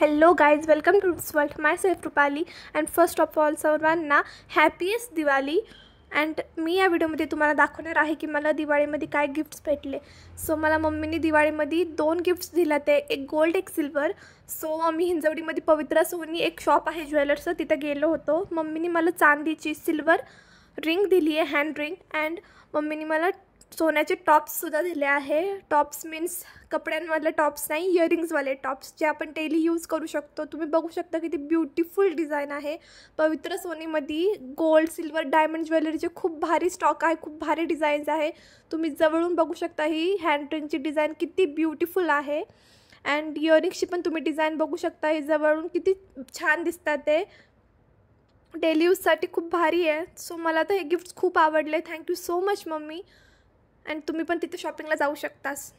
hello guys welcome to this world myself Rupali and first of all सर्वांना happiest Diwali and मी या व्हिडिओमध्ये तुम्हाला दाखवणार आहे की मला दिवाळीमध्ये काय गिफ्ट्स भेटले सो मला मम्मीने दिवाळीमध्ये दोन गिफ्ट्स दिल्या ते एक गोल्ड एक सिल्वर सो आम्ही हिंजवडीमध्ये पवित्रा सोनी एक शॉप आहे ज्वेलर्सचं तिथं गेलो होतो मम्मीने मला चांदीची सिल्वर रिंग दिली आहे हँड रिंग अँड मम्मीने मला सोन्याचे टॉप्ससुद्धा दिले आहे टॉप्स मीन्स कपड्यांवाले टॉप्स नाही इयरिंग्सवाले टॉप्स जे आपण डेली यूज करू शकतो तुम्ही बघू शकता किती ब्युटिफुल डिझाईन आहे पवित्र सोनीमध्ये गोल्ड सिल्वर डायमंड ज्वेलरीचे खूप भारी स्टॉक आहे खूप भारी डिझाईन्स आहे तुम्ही जवळून बघू शकता ही हँड रिंगची डिझाईन किती ब्युटिफुल आहे अँड इयरिंग्सची पण तुम्ही डिझाईन बघू शकता हे जवळून किती छान दिसतात ते डेली यूजसाठी खूप भारी आहे सो मला तर हे गिफ्ट्स खूप आवडले thank you so much mummy and तुम्ही पण तिथे शॉपिंगला जाऊ शकतास